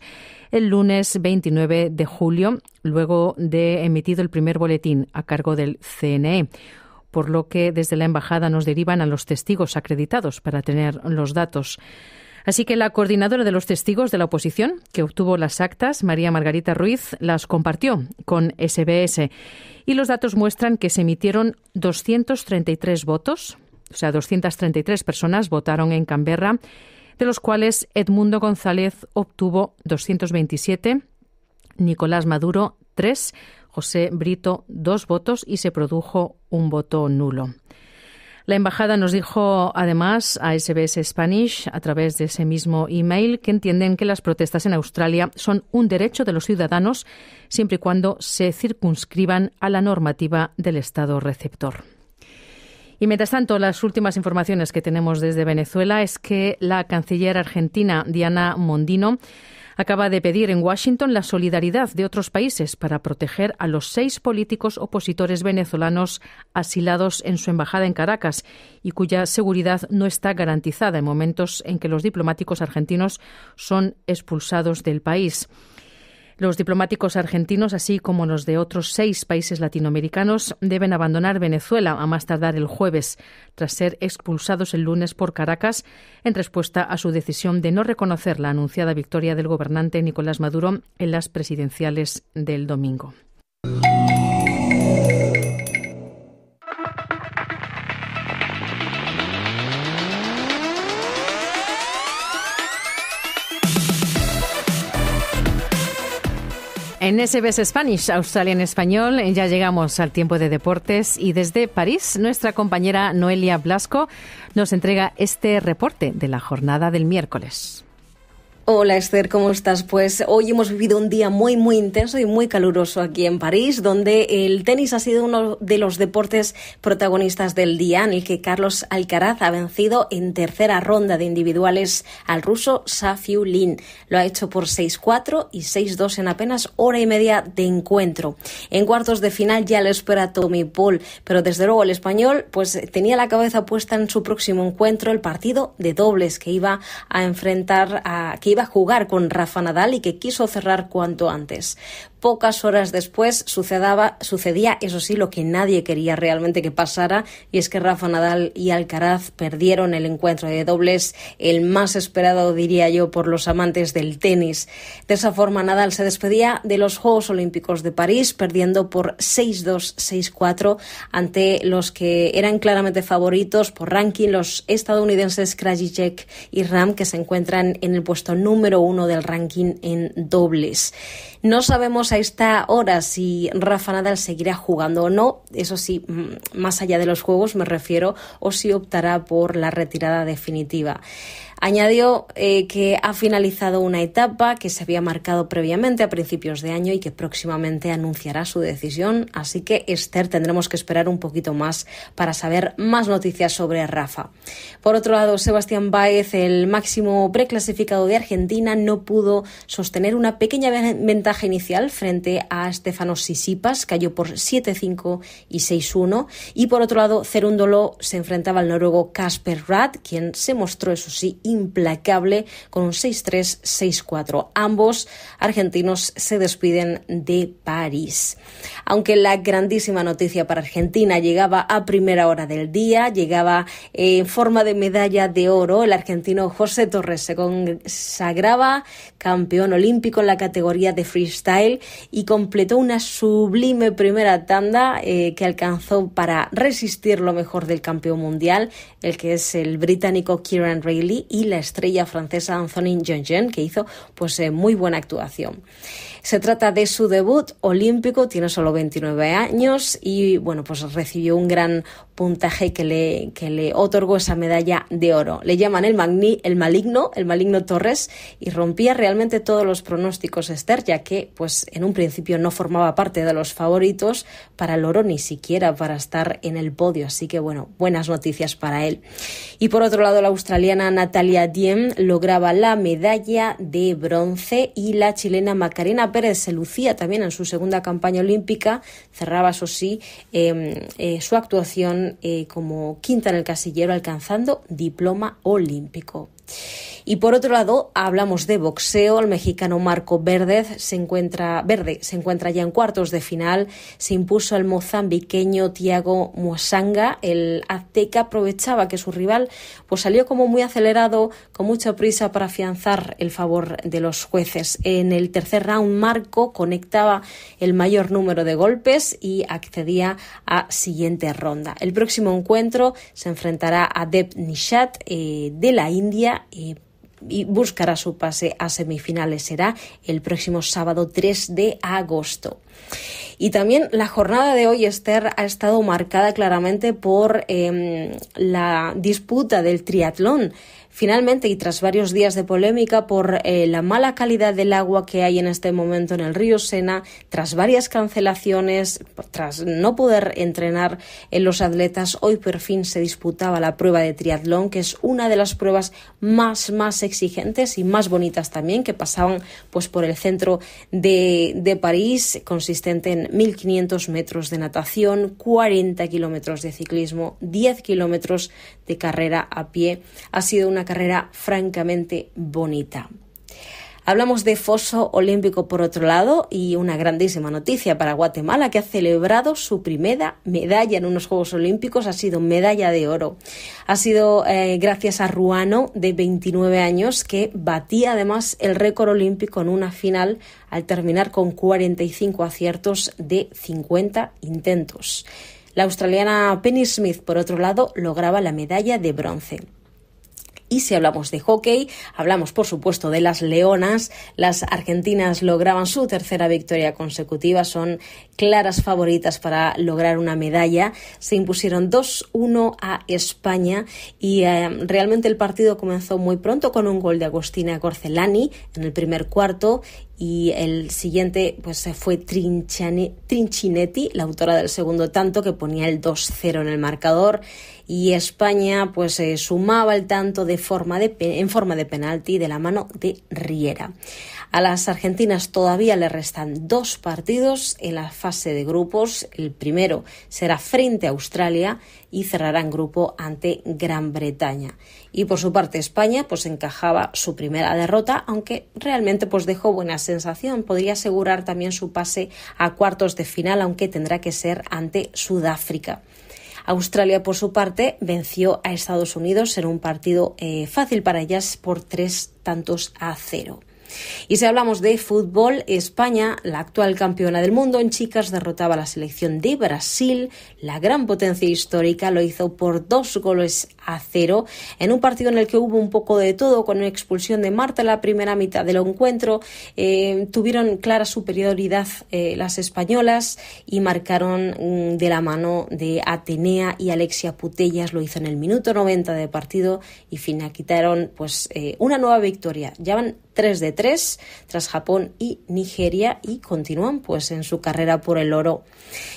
Speaker 1: el lunes 29 de julio, luego de emitido el primer boletín a cargo del CNE por lo que desde la embajada nos derivan a los testigos acreditados para tener los datos. Así que la coordinadora de los testigos de la oposición, que obtuvo las actas, María Margarita Ruiz, las compartió con SBS. Y los datos muestran que se emitieron 233 votos, o sea, 233 personas votaron en Canberra, de los cuales Edmundo González obtuvo 227, Nicolás Maduro 3, José Brito 2 votos y se produjo un voto nulo. La embajada nos dijo además a SBS Spanish a través de ese mismo email que entienden que las protestas en Australia son un derecho de los ciudadanos siempre y cuando se circunscriban a la normativa del Estado receptor. Y mientras tanto, las últimas informaciones que tenemos desde Venezuela es que la canciller argentina Diana Mondino acaba de pedir en Washington la solidaridad de otros países para proteger a los seis políticos opositores venezolanos asilados en su embajada en Caracas y cuya seguridad no está garantizada en momentos en que los diplomáticos argentinos son expulsados del país. Los diplomáticos argentinos, así como los de otros seis países latinoamericanos, deben abandonar Venezuela a más tardar el jueves, tras ser expulsados el lunes por Caracas en respuesta a su decisión de no reconocer la anunciada victoria del gobernante Nicolás Maduro en las presidenciales del domingo. En SBS Spanish, Australia en español, ya llegamos al tiempo de deportes y desde París nuestra compañera Noelia Blasco nos entrega este reporte de la jornada del miércoles.
Speaker 13: Hola Esther, ¿cómo estás? Pues hoy hemos vivido un día muy muy intenso y muy caluroso aquí en París, donde el tenis ha sido uno de los deportes protagonistas del día, en el que Carlos Alcaraz ha vencido en tercera ronda de individuales al ruso Safiulin. Lo ha hecho por 6-4 y 6-2 en apenas hora y media de encuentro. En cuartos de final ya le espera Tommy Paul, pero desde luego el español pues tenía la cabeza puesta en su próximo encuentro, el partido de dobles que iba a enfrentar a iba a jugar con Rafa Nadal y que quiso cerrar cuanto antes pocas horas después sucedía, eso sí, lo que nadie quería realmente que pasara, y es que Rafa Nadal y Alcaraz perdieron el encuentro de dobles, el más esperado, diría yo, por los amantes del tenis. De esa forma, Nadal se despedía de los Juegos Olímpicos de París, perdiendo por 6-2, 6-4 ante los que eran claramente favoritos por ranking, los estadounidenses Krajicek y Ram, que se encuentran en el puesto número uno del ranking en dobles. No sabemos a esta hora si Rafa Nadal seguirá jugando o no, eso sí, mm, más allá de los juegos me refiero, o si optará por la retirada definitiva. Añadió eh, que ha finalizado una etapa que se había marcado previamente a principios de año y que próximamente anunciará su decisión. Así que, Esther, tendremos que esperar un poquito más para saber más noticias sobre Rafa. Por otro lado, Sebastián Báez, el máximo preclasificado de Argentina, no pudo sostener una pequeña ventaja inicial frente a Estefano Sisipas, cayó por 7-5 y 6-1. Y por otro lado, Cerúndolo se enfrentaba al noruego Casper Rad, quien se mostró, eso sí, implacable con un 6-3-6-4. Ambos argentinos se despiden de París. Aunque la grandísima noticia para Argentina llegaba a primera hora del día, llegaba en forma de medalla de oro, el argentino José Torres se consagraba campeón olímpico en la categoría de freestyle y completó una sublime primera tanda eh, que alcanzó para resistir lo mejor del campeón mundial, el que es el británico Kieran Reilly, la estrella francesa Anthony Jean, que hizo pues eh, muy buena actuación. Se trata de su debut olímpico, tiene solo 29 años y bueno, pues recibió un gran puntaje que le, que le otorgó esa medalla de oro. Le llaman el, magni, el maligno, el maligno Torres, y rompía realmente todos los pronósticos Esther, ya que pues en un principio no formaba parte de los favoritos para el oro ni siquiera para estar en el podio, así que bueno, buenas noticias para él. Y por otro lado, la australiana Natalia Diem lograba la medalla de bronce y la chilena Macarena Pérez se lucía también en su segunda campaña olímpica, cerraba, eso sí, em, eh, su actuación eh, como quinta en el casillero, alcanzando diploma olímpico. Y por otro lado, hablamos de boxeo. El mexicano Marco Verdez se encuentra, Verde se encuentra ya en cuartos de final. Se impuso al mozambiqueño Tiago Muasanga. El azteca aprovechaba que su rival pues, salió como muy acelerado, con mucha prisa para afianzar el favor de los jueces. En el tercer round, Marco conectaba el mayor número de golpes y accedía a siguiente ronda. El próximo encuentro se enfrentará a Deb Nishat eh, de la India. Eh, y buscará su pase a semifinales. Será el próximo sábado 3 de agosto. Y también la jornada de hoy, Esther, ha estado marcada claramente por em, la disputa del triatlón. Finalmente, y tras varios días de polémica por eh, la mala calidad del agua que hay en este momento en el río Sena, tras varias cancelaciones, tras no poder entrenar en los atletas, hoy por fin se disputaba la prueba de triatlón, que es una de las pruebas más, más exigentes y más bonitas también, que pasaban pues, por el centro de, de París, consistente en 1.500 metros de natación, 40 kilómetros de ciclismo, 10 kilómetros de carrera a pie. Ha sido una carrera francamente bonita. Hablamos de foso olímpico por otro lado y una grandísima noticia para Guatemala que ha celebrado su primera medalla en unos Juegos Olímpicos, ha sido medalla de oro. Ha sido eh, gracias a Ruano de 29 años que batía además el récord olímpico en una final al terminar con 45 aciertos de 50 intentos. La australiana Penny Smith, por otro lado, lograba la medalla de bronce. Y si hablamos de hockey, hablamos por supuesto de las Leonas. Las argentinas lograban su tercera victoria consecutiva, son claras favoritas para lograr una medalla. Se impusieron 2-1 a España y eh, realmente el partido comenzó muy pronto con un gol de Agostina Corcelani en el primer cuarto y el siguiente pues fue Trinchinetti, la autora del segundo tanto que ponía el 2-0 en el marcador y España pues eh, sumaba el tanto en forma de penalti de la mano de Riera. A las argentinas todavía le restan dos partidos en la fase de grupos. El primero será frente a Australia y cerrará en grupo ante Gran Bretaña. Y por su parte España pues encajaba su primera derrota, aunque realmente pues dejó buena sensación. Podría asegurar también su pase a cuartos de final, aunque tendrá que ser ante Sudáfrica. Australia, por su parte, venció a Estados Unidos en un partido eh, fácil para ellas por tres tantos a cero. Y si hablamos de fútbol, España, la actual campeona del mundo en chicas, derrotaba a la selección de Brasil, la gran potencia histórica, lo hizo por dos goles a cero, en un partido en el que hubo un poco de todo, con una expulsión de Marta en la primera mitad del encuentro. Eh, tuvieron clara superioridad eh, las españolas y marcaron mm, de la mano de Atenea y Alexia Putellas, lo hizo en el minuto 90 de partido y finalizaron pues, eh, una nueva victoria. Llevan 3 de tras Japón y Nigeria y continúan pues en su carrera por el oro.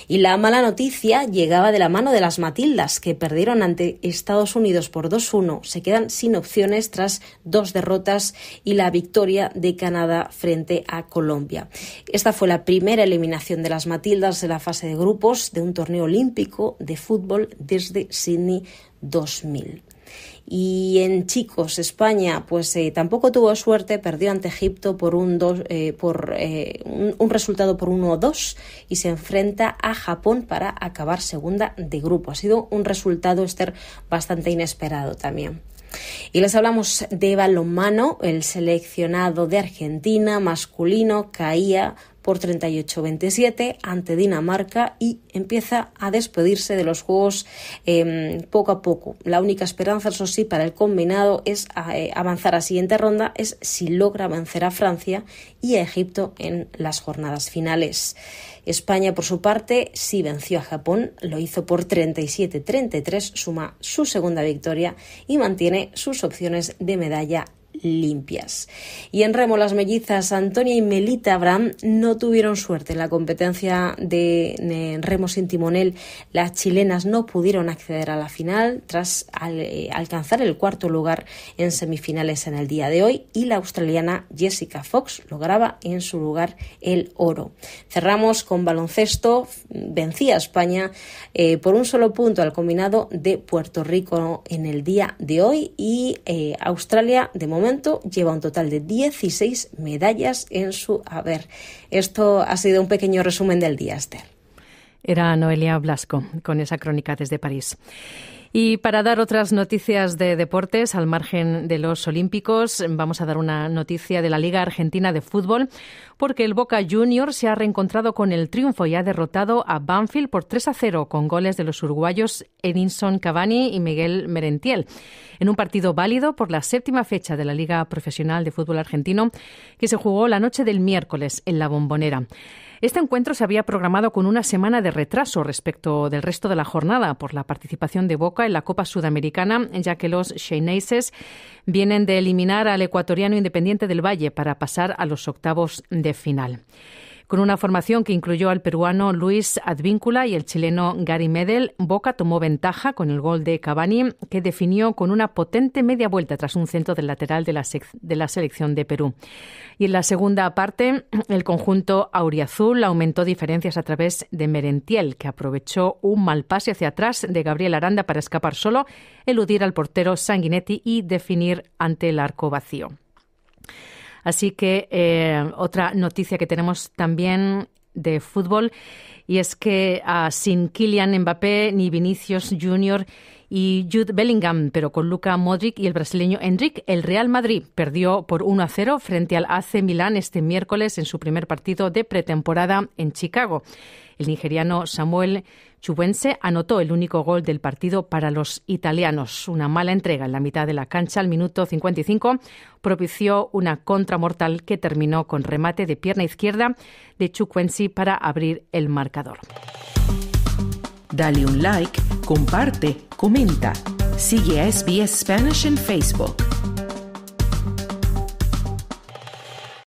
Speaker 13: Y la mala noticia llegaba de la mano de las Matildas que perdieron ante Estados Unidos por 2-1. Se quedan sin opciones tras dos derrotas y la victoria de Canadá frente a Colombia. Esta fue la primera eliminación de las Matildas de la fase de grupos de un torneo olímpico de fútbol desde Sydney 2000. Y en chicos, España, pues eh, tampoco tuvo suerte, perdió ante Egipto por un, dos, eh, por, eh, un, resultado por 1-2 y se enfrenta a Japón para acabar segunda de grupo. Ha sido un resultado, bastante inesperado también. Y les hablamos de Balomano El seleccionado de Argentina masculino caía por 38-27 ante Dinamarca y empieza a despedirse de los Juegos em, poco a poco. La única esperanza, eso sí, para el combinado es eh, avanzar a siguiente ronda, es si logra vencer a Francia y a Egipto en las jornadas finales. España, por su parte, sí venció a Japón, lo hizo por 37-33, suma su segunda victoria y mantiene sus opciones de medalla limpias. Y en remo las mellizas Antonia y Melita Abraham no tuvieron suerte en la competencia de remo sin timonel. Las chilenas no pudieron acceder a la final tras eh, alcanzar el cuarto lugar en semifinales en el día de hoy y la australiana Jessica Fox lograba en su lugar el oro. Cerramos con baloncesto. Vencía España eh, por un solo punto al combinado de Puerto Rico en el día de hoy y eh, Australia de momento lleva un total de 16 medallas en su haber. Esto ha sido un pequeño resumen del día, Esther.
Speaker 1: Era Noelia Blasco con esa crónica desde París. Y para dar otras noticias de deportes al margen de los Olímpicos, vamos a dar una noticia de la Liga Argentina de Fútbol, porque el Boca Juniors se ha reencontrado con el triunfo y ha derrotado a Banfield por 3 a 0 con goles de los uruguayos Edinson Cavani y Miguel Merentiel, en un partido válido por la séptima fecha de la Liga Profesional de Fútbol Argentino que se jugó la noche del miércoles en la Bombonera. Este encuentro se había programado con una semana de retraso respecto del resto de la jornada por la participación de Boca en la Copa Sudamericana, ya que los sheineises vienen de eliminar al ecuatoriano Independiente del Valle para pasar a los octavos de final. Con una formación que incluyó al peruano Luis Advíncula y el chileno Gary Medel, Boca tomó ventaja con el gol de Cavani, que definió con una potente media vuelta tras un centro del lateral de la, de la selección de Perú. Y en la segunda parte, el conjunto auriazul aumentó diferencias a través de Merentiel, que aprovechó un mal pase hacia atrás de Gabriel Aranda para escapar solo, eludir al portero Sanguinetti y definir ante el arco vacío. Así que eh, otra noticia que tenemos también de fútbol y es que ah, sin Kylian Mbappé ni Vinicius Jr. y Jude Bellingham, pero con Luca Modric y el brasileño Enrique, el Real Madrid perdió por 1 a 0 frente al AC Milán este miércoles en su primer partido de pretemporada en Chicago. El nigeriano Samuel Chubuense anotó el único gol del partido para los italianos. Una mala entrega en la mitad de la cancha al minuto 55 propició una contra mortal que terminó con remate de pierna izquierda de Chubuense para abrir el marcador. Dale un like, comparte, comenta. Sigue a SBS Spanish en Facebook.